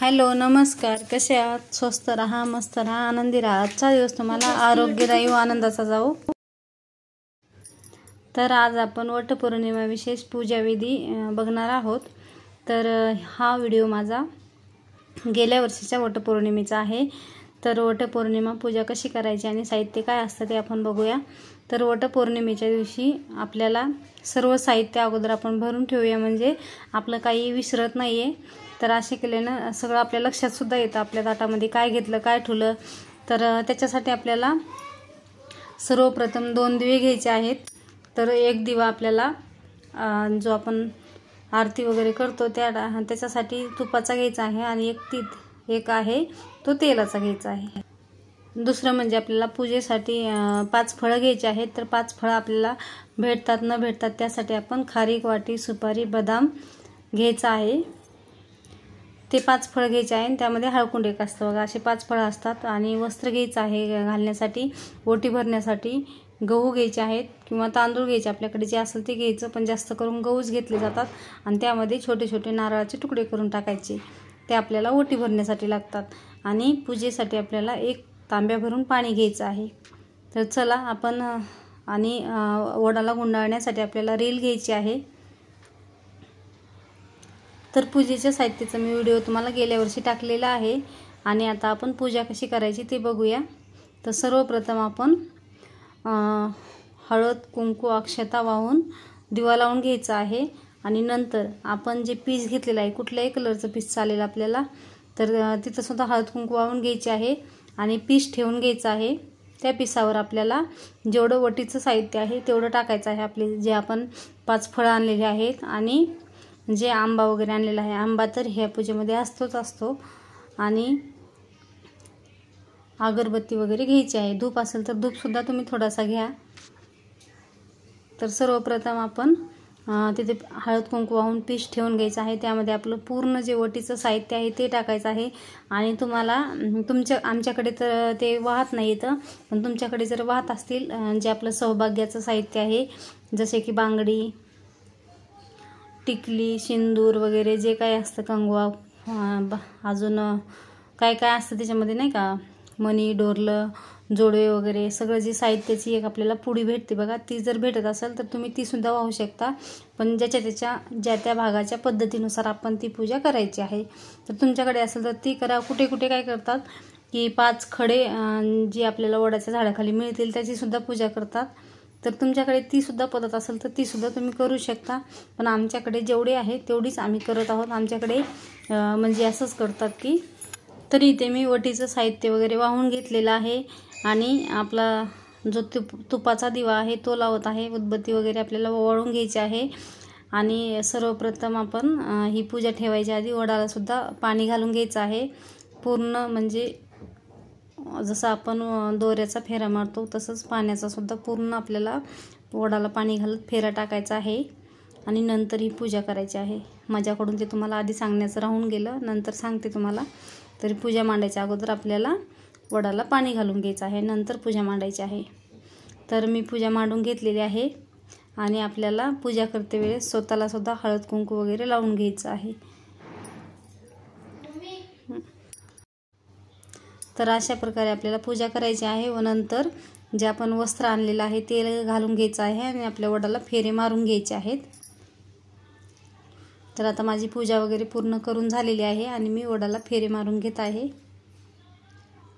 hello नमस्कार कसे आहात स्वस्त राहा मस्त राहा आनंदी राहा आजचा दिवस तुम्हाला आरोग्यदायी व आनंदाचा जाऊ तर आज आपण वटपौर्णिमा विशेष पूजाविधी बघणार आहोत तर हा व्हिडिओ माझा गेल्या वर्षीच्या वटपौर्णिमेचा आहे तर वटपौर्णिमा पूजा कशी करायची आणि साहित्य काय असतं ते आपण बघूया तर वटपौर्णिमेच्या दिवशी आपल्याला सर्व साहित्य अगोदर आपण भरून ठेवूया म्हणजे आपलं काही विसरत नाही तर असे केल्यानं सगळं आपल्या लक्षातसुद्धा येतं आपल्या ताटामध्ये काय घेतलं काय ठुलं तर त्याच्यासाठी आपल्याला सर्वप्रथम दोन दिवे घ्यायचे आहेत तर एक दिवा आपल्याला जो आपण आरती वगैरे करतो त्या त्याच्यासाठी तुपाचा घ्यायचा आहे आणि एक तीत एक आहे तो तेलाचा घ्यायचा आहे दुसरं म्हणजे आपल्याला पूजेसाठी पाच फळं घ्यायची आहेत तर पाच फळं आपल्याला भेटतात न भेटतात त्यासाठी आपण खारीक वाटी सुपारी बदाम घ्यायचा आहे ते पाच फळ घ्यायचे आहे त्यामध्ये हळकुंड एक असतं बघा असे पाच फळं असतात आणि वस्त्र घ्यायचं आहे घालण्यासाठी ओटी भरण्यासाठी गहू घ्यायचे आहेत किंवा तांदूळ घ्यायचे आपल्याकडे जे असेल ते घ्यायचं पण जास्त करून गहूच घेतले जातात आणि त्यामध्ये छोटे छोटे नारळाचे तुकडे करून टाकायचे ते आपल्याला ओटी भरण्यासाठी लागतात आणि पूजेसाठी आपल्याला एक तांब्या भरून पाणी घ्यायचं आहे तर चला आपण आणि वडाला गुंडाळण्यासाठी आपल्याला रील घ्यायची आहे तर पूजेच्या साहित्याचा मी व्हिडिओ तुम्हाला गेल्या वर्षी टाकलेला आहे आणि आता आपण पूजा कशी करायची ते बघूया तर सर्वप्रथम आपण हळद कुंकू अक्षता वाहून दिवा लावून घ्यायचा आहे आणि नंतर आपण जे पीस घेतलेलं आहे कुठल्याही कलरचं पीस चालेल आपल्याला तर तिथंसुद्धा हळद कुंकू वाहून घ्यायची आहे आणि पीस ठेवून घ्यायचं आहे त्या पिसावर आपल्याला जेवढं वटीचं साहित्य आहे तेवढं टाकायचं आहे आपले जे आपण पाच फळं आणलेली आहेत आणि जे आंबा वगैरे आणलेला आहे आंबा तर ह्या पूजेमध्ये असतोच असतो आणि अगरबत्ती वगैरे घ्यायची आहे धूप असेल तर धूपसुद्धा तुम्ही थोडासा घ्या तर सर्वप्रथम आपण तिथे हळद कुंकू वाहून पीस ठेवून घ्यायचं आहे त्यामध्ये आपलं पूर्ण जे वटीचं साहित्य आहे ते टाकायचं आहे आणि तुम्हाला तुमच्या आमच्याकडे तर ते वाहत नाही येतं पण तुमच्याकडे जर वाहत असतील जे आपलं सौभाग्याचं साहित्य आहे जसे की बांगडी टिकली सिंदूर वगैरे जे काय असतं कंगवा अजून काय काय असतं त्याच्यामध्ये नाही का मनी डोरलं जोडवे वगैरे सगळं जे साहित्याची एक आपल्याला पुढी भेटते बघा ती जर भेटत असेल तर तुम्ही तीसुद्धा वाहू शकता पण ज्याच्या त्याच्या ज्या त्या भागाच्या पद्धतीनुसार आपण ती पूजा करायची आहे तर तुमच्याकडे असेल तर ती करा कुठे कुठे काय करतात की पाच खडे जी आपल्याला वडाच्या झाडाखाली मिळतील त्याचीसुद्धा पूजा करतात तर तुमच्याकडे तीसुद्धा पद्धत असेल तर तीसुद्धा तुम्ही करू शकता पण आमच्याकडे जेवढे आहे तेवढीच आम्ही करत आहोत आमच्याकडे म्हणजे असंच करतात की तरी इथे मी वटीचं साहित्य वगैरे वाहून घेतलेलं आहे आणि आपला जो तुप तुपाचा दिवा आहे तो लावत आहे उदबत्ती वगैरे आपल्याला वळून घ्यायची आहे आणि सर्वप्रथम आपण ही पूजा ठेवायच्या आधी वडालासुद्धा पाणी घालून घ्यायचं आहे पूर्ण म्हणजे जसं आपण दोऱ्याचा फेरा मारतो तसंच पाण्याचा सुद्धा पूर्ण आपल्याला वडाला पाणी घालत फेरा टाकायचा आहे आणि नंतर ही पूजा करायची आहे माझ्याकडून ते तुम्हाला आधी सांगण्याचं राहून गेलं नंतर सांगते तुम्हाला तरी पूजा मांडायच्या अगोदर आपल्याला वडाला पाणी घालून घ्यायचं आहे नंतर पूजा मांडायची आहे तर मी पूजा मांडून घेतलेली आहे आणि आपल्याला पूजा करते वेळेस स्वतःलासुद्धा हळद कुंकू वगैरे लावून घ्यायचं आहे तर अशा प्रकारे आपल्याला पूजा करायची आहे व नंतर जे आपण वस्त्र आणलेलं आहे ते घालून घ्यायचं आहे आणि आपल्या वडाला फेरे मारून घ्यायचे आहेत तर आता माझी पूजा वगैरे पूर्ण करून झालेली आहे आणि मी वडाला फेरे मारून घेत आहे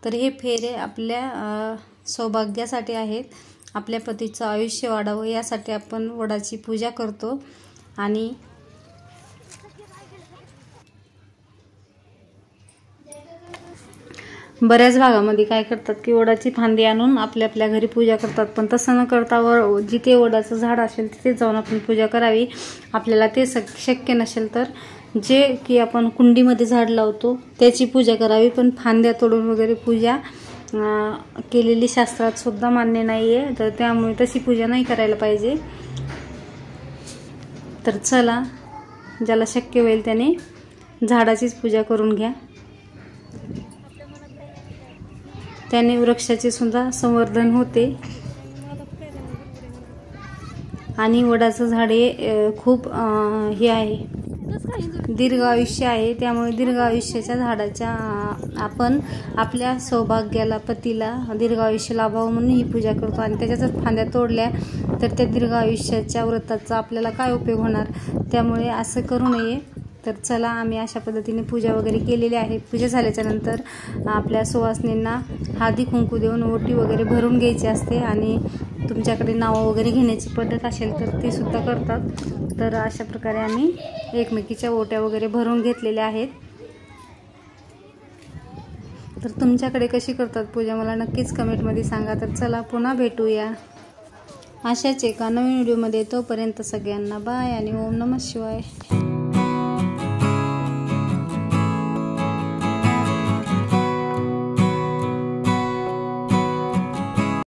तर हे फेरे आपल्या सौभाग्यासाठी आहेत आपल्या पतीचं आयुष्य वाढावं यासाठी आपण वडाची पूजा करतो आणि बऱ्याच भागामध्ये काय करतात की ओढाची फांदी आणून आपल्या आपल्या घरी पूजा करतात पण तसं न करता व जिथे ओढाचं झाड असेल तिथे जाऊन आपण पूजा करावी आपल्याला ते शक्य नसेल तर जे की आपण कुंडीमध्ये झाड लावतो त्याची पूजा करावी पण फांद्या तोडून वगैरे पूजा केलेली शास्त्रात सुद्धा मान्य नाही आहे तर त्यामुळे तशी पूजा नाही करायला पाहिजे तर चला ज्याला शक्य होईल त्याने झाडाचीच पूजा करून घ्या त्याने वृक्षाचे सुद्धा संवर्धन होते आणि वडाचं झाड हे खूप हे आहे दीर्घ आयुष्य आहे त्यामुळे दीर्घ आयुष्याच्या झाडाच्या आपण आपल्या सौभाग्याला पतीला दीर्घ आयुष्य लाभावं म्हणून ही पूजा करतो आणि त्याच्याच फांद्या तोडल्या तर त्या दीर्घ आयुष्याच्या व्रताचा आपल्याला काय उपयोग होणार त्यामुळे असं करू नये तर चला आम्ही अशा पद्धतीने पूजा वगैरे केलेली आहे पूजा झाल्याच्यानंतर आपल्या सुवासनींना हादी कुंकू देऊन ओटी वगैरे भरून घ्यायची असते आणि तुमच्याकडे नावं वगैरे घेण्याची पद्धत असेल तर ती सुद्धा करतात तर अशा प्रकारे आम्ही एकमेकीच्या ओट्या वगैरे भरून घेतलेल्या आहेत तर तुमच्याकडे कशी करतात पूजा मला नक्कीच कमेंटमध्ये सांगा तर चला पुन्हा भेटूया अशाच एका नवीन व्हिडिओमध्ये तोपर्यंत सगळ्यांना बाय आणि ओम नमः शिवाय